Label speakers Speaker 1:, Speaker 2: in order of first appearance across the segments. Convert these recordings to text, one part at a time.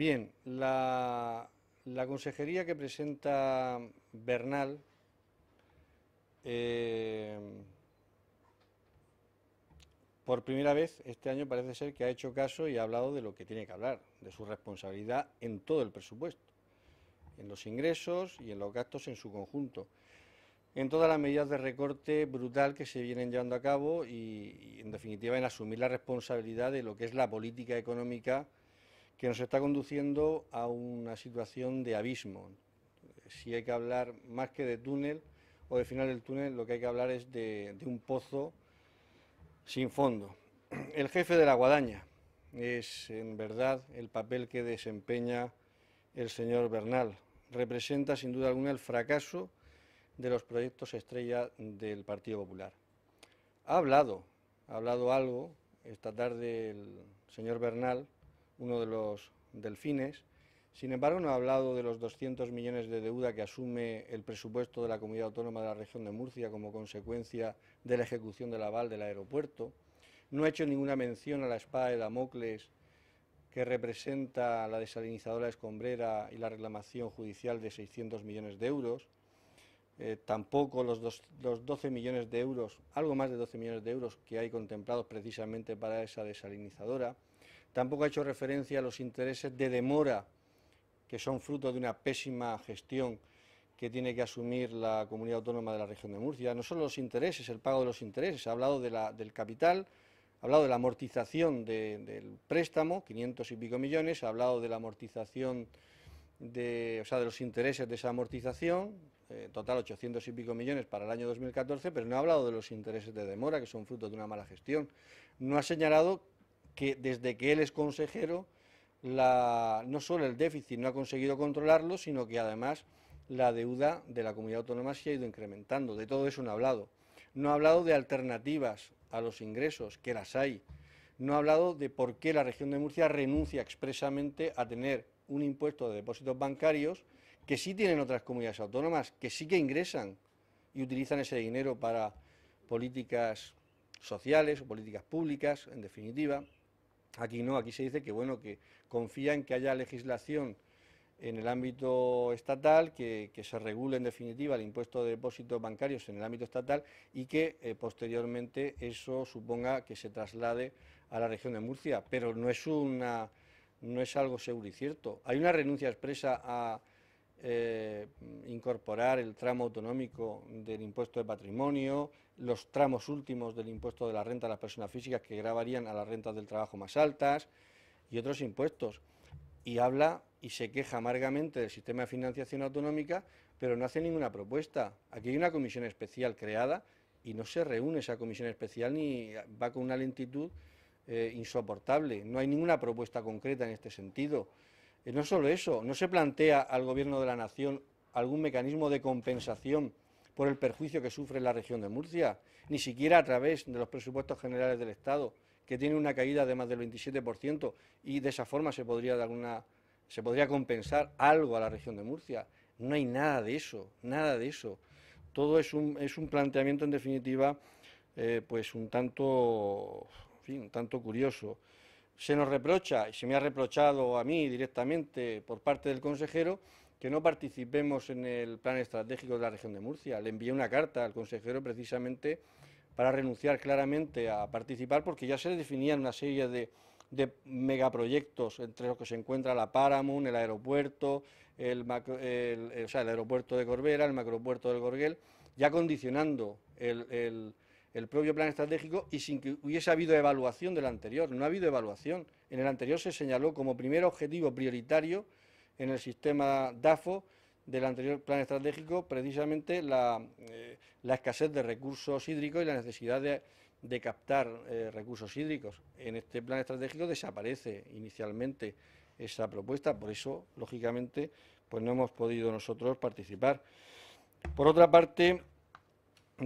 Speaker 1: Bien, la, consejería que presenta Bernal eh, por primera vez este año parece ser que ha hecho caso y ha hablado de lo que tiene que hablar, de su responsabilidad en todo el presupuesto, en los ingresos y en los gastos en su conjunto, en todas las medidas de recorte brutal que se vienen llevando a cabo y en definitiva en asumir la responsabilidad de lo que es la política económica que nos está conduciendo a una situación de abismo. Si hay que hablar más que de túnel o de final del túnel, lo que hay que hablar es de, un pozo sin fondo. El jefe de la guadaña es en verdad el papel que desempeña el señor Bernal. Representa sin duda alguna el fracaso de los proyectos estrella del Partido Popular. Ha hablado, ha hablado algo esta tarde el señor Bernal uno de los delfines. Sin embargo, no ha hablado de los 200 millones de deuda que asume el presupuesto de la Comunidad Autónoma de la Región de Murcia como consecuencia de la ejecución del aval del aeropuerto. No ha hecho ninguna mención a la espada de Damocles que representa la desalinizadora escombrera y la reclamación judicial de 600 millones de euros. Eh, tampoco los, los 12 millones de euros, algo más de 12 millones de euros que hay contemplados precisamente para esa desalinizadora. Tampoco ha hecho referencia a los intereses de demora, que son fruto de una pésima gestión que tiene que asumir la comunidad autónoma de la región de Murcia. No solo los intereses, el pago de los intereses, ha hablado del capital, ha hablado de la amortización del préstamo, 500 y pico millones, ha hablado de la amortización, de, o sea, de los intereses de esa amortización, eh, total 800 y pico millones para el año 2014, pero no ha hablado de los intereses de demora, que son fruto de una mala gestión. No ha señalado que desde que él es consejero, no solo el déficit no ha conseguido controlarlo, sino que además la deuda de la comunidad autónoma se ha ido incrementando. De todo eso no ha hablado. No ha hablado de alternativas a los ingresos, que las hay. No ha hablado de por qué la región de Murcia renuncia expresamente a tener un impuesto de depósitos bancarios que sí tienen otras comunidades autónomas, que sí que ingresan y utilizan ese dinero para políticas sociales o políticas públicas, en definitiva. Aquí no, aquí se dice que bueno, que confía en que haya legislación en el ámbito estatal, que, se regule en definitiva el impuesto de depósitos bancarios en el ámbito estatal y que eh, posteriormente eso suponga que se traslade a la región de Murcia. Pero no es, una, no es algo seguro y cierto. Hay una renuncia expresa a, eh, incorporar el tramo autonómico del impuesto de patrimonio, los tramos últimos del impuesto de la renta de las personas físicas que grabarían a las rentas del trabajo más altas y otros impuestos. Y habla y se queja amargamente del sistema de financiación autonómica, pero no hace ninguna propuesta. Aquí hay una comisión especial creada y no se reúne esa comisión especial ni va con una lentitud eh, insoportable. No hay ninguna propuesta concreta en este sentido. Eh, no solo eso, no se plantea al Gobierno de la Nación algún mecanismo de compensación por el perjuicio que sufre la región de Murcia, ni siquiera a través de los presupuestos generales del Estado, que tiene una caída de más del 27%, y de esa forma se podría, dar se podría compensar algo a la región de Murcia. No hay nada de eso, nada de eso. Todo es un, es un planteamiento, en definitiva, eh, pues un tanto, un tanto curioso se nos reprocha, y se me ha reprochado a mí directamente por parte del consejero, que no participemos en el plan estratégico de la región de Murcia. Le envié una carta al consejero precisamente para renunciar claramente a participar porque ya se definían una serie de, megaproyectos entre los que se encuentra la Paramount, el aeropuerto, el, el aeropuerto de Corbera, el macropuerto del Gorguel, ya condicionando el el propio plan estratégico y sin que hubiese habido evaluación del anterior. No ha habido evaluación. En el anterior se señaló como primer objetivo prioritario en el sistema DAFO del anterior plan estratégico precisamente la, eh, escasez de recursos hídricos y la necesidad de, captar eh, recursos hídricos. En este plan estratégico desaparece inicialmente esa propuesta, por eso, lógicamente, pues no hemos podido nosotros participar. Por otra parte,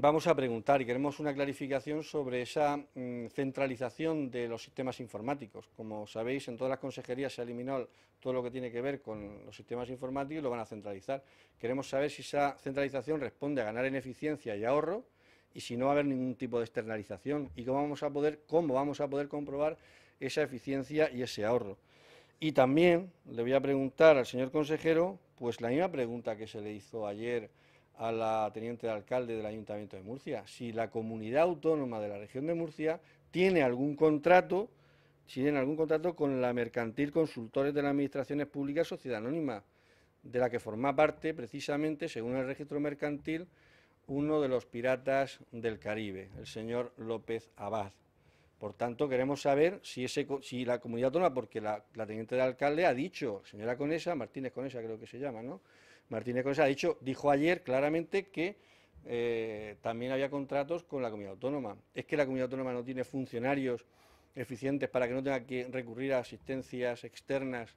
Speaker 1: vamos a preguntar y queremos una clarificación sobre esa mm, centralización de los sistemas informáticos. Como sabéis, en todas las consejerías se ha eliminado todo lo que tiene que ver con los sistemas informáticos y lo van a centralizar. Queremos saber si esa centralización responde a ganar en eficiencia y ahorro y si no va a haber ningún tipo de externalización y cómo vamos a poder, cómo vamos a poder comprobar esa eficiencia y ese ahorro. Y también le voy a preguntar al señor consejero, pues la misma pregunta que se le hizo ayer a la teniente de alcalde del Ayuntamiento de Murcia. Si la comunidad autónoma de la región de Murcia tiene algún contrato, si tiene algún contrato con la mercantil consultores de las administraciones públicas Sociedad Anónima, de la que forma parte precisamente, según el registro mercantil, uno de los piratas del Caribe, el señor López Abad. Por tanto, queremos saber si, ese, la comunidad autónoma, porque la, la teniente de alcalde ha dicho, señora Conesa, Martínez Conesa creo que se llama, ¿no?, Martínez Conesa ha dicho, dijo ayer claramente que eh, también había contratos con la comunidad autónoma. Es que la comunidad autónoma no tiene funcionarios eficientes para que no tenga que recurrir a asistencias externas,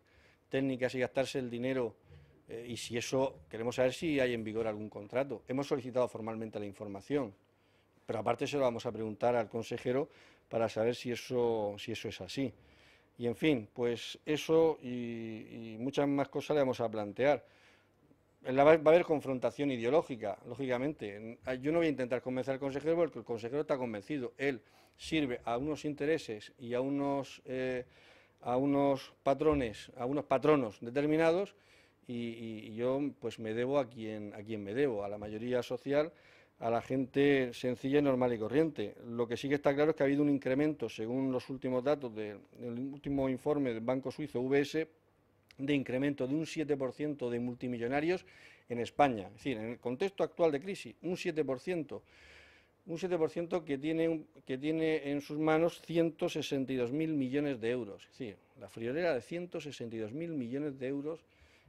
Speaker 1: técnicas y gastarse el dinero. Eh, y si eso, queremos saber si hay en vigor algún contrato. Hemos solicitado formalmente la información, pero aparte se lo vamos a preguntar al consejero para saber si eso, si eso es así. Y en fin, pues eso y muchas más cosas le vamos a plantear. Va a haber confrontación ideológica, lógicamente. Ah, yo no voy a intentar convencer al consejero porque el consejero está convencido. Él sirve a unos intereses y a unos, eh, a unos patrones, a unos patronos determinados y, yo pues me debo a quien, a quien me debo, a la mayoría social, a la gente sencilla, normal y corriente. Lo que sí que está claro es que ha habido un incremento, según los últimos datos del, último informe del Banco Suizo V.S de incremento de un 7% de multimillonarios en España. Es decir, en el contexto actual de crisis, un 7%, un 7% que tiene, en sus manos 162.000 millones de euros. Es decir, la friolera de 162.000 millones de euros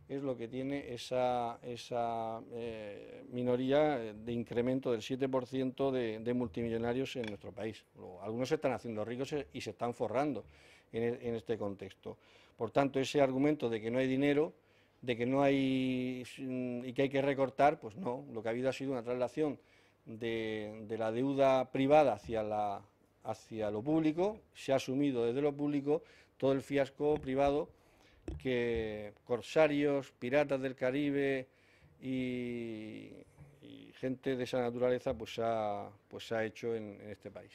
Speaker 1: es lo que tiene esa, eh, minoría de incremento del 7% de, multimillonarios en nuestro país. Algunos se están haciendo ricos y se están forrando en este contexto. Por tanto, ese argumento de que no hay dinero, de que no hay mm, y que hay que recortar, pues no. Lo que ha habido ha sido una traslación de, la deuda privada hacia, lo público, se ha asumido desde lo público todo el fiasco privado que corsarios, piratas del Caribe y, gente de esa naturaleza pues ha, pues hecho en este país.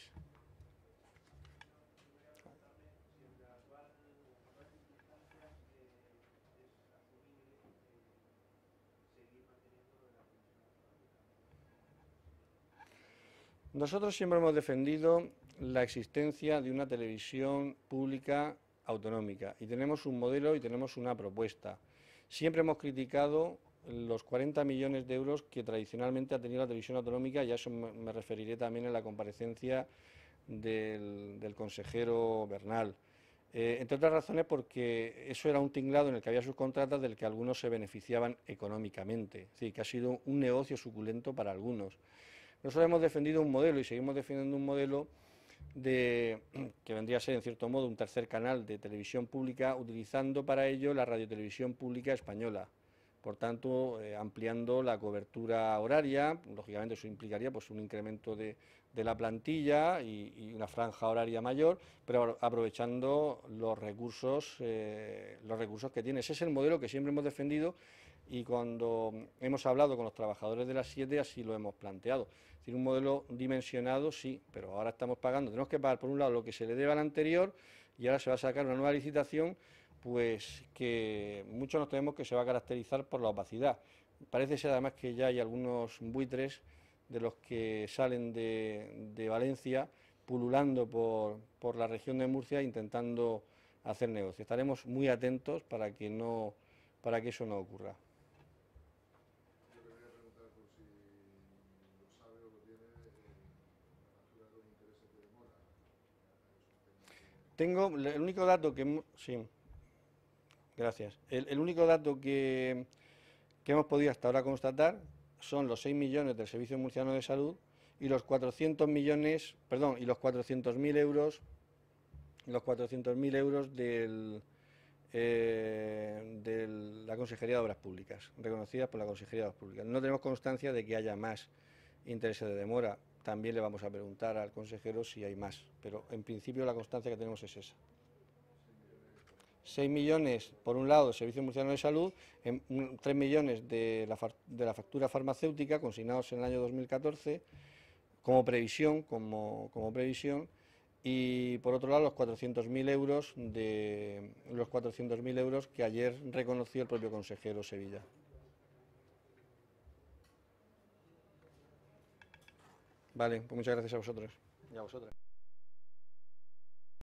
Speaker 1: Nosotros siempre hemos defendido la existencia de una televisión pública autonómica y tenemos un modelo y tenemos una propuesta. Siempre hemos criticado los 40 millones de euros que tradicionalmente ha tenido la televisión autonómica y a eso me referiré también en la comparecencia del, consejero Bernal. Eh, entre otras razones porque eso era un tinglado en el que había sus contratas del que algunos se beneficiaban económicamente. Es decir, que ha sido un negocio suculento para algunos. Nosotros hemos defendido un modelo y seguimos defendiendo un modelo de, que vendría a ser, en cierto modo, un tercer canal de televisión pública, utilizando para ello la radiotelevisión pública española. Por tanto, eh, ampliando la cobertura horaria, lógicamente eso implicaría pues, un incremento de, la plantilla y, una franja horaria mayor, pero aprovechando los recursos, eh, los recursos que tiene. Ese es el modelo que siempre hemos defendido y cuando hemos hablado con los trabajadores de las siete así lo hemos planteado. Es decir, un modelo dimensionado sí, pero ahora estamos pagando, tenemos que pagar por un lado lo que se le debe al anterior y ahora se va a sacar una nueva licitación pues que muchos nos tenemos que se va a caracterizar por la opacidad. Parece ser además que ya hay algunos buitres de los que salen de, Valencia pululando por, la región de Murcia intentando hacer negocio. Estaremos muy atentos para que, para que eso no ocurra. Tengo el único dato que... Sí, gracias. El, único dato que, hemos podido hasta ahora constatar son los 6 millones del Servicio Murciano de Salud y los 400 millones, perdón, y los 400.000 euros, los euros del, eh, de la Consejería de Obras Públicas, reconocidas por la Consejería de Obras Públicas. No tenemos constancia de que haya más intereses de demora. También le vamos a preguntar al consejero si hay más, pero en principio la constancia que tenemos es esa. 6 millones, por un lado, de Servicio Murciano de Salud, 3 millones de la, factura farmacéutica consignados en el año 2014 como previsión, como, previsión, y por otro lado los 400.000 euros los 400.000 euros que ayer reconoció el propio consejero Sevilla. Vale, pues muchas gracias a vosotros y a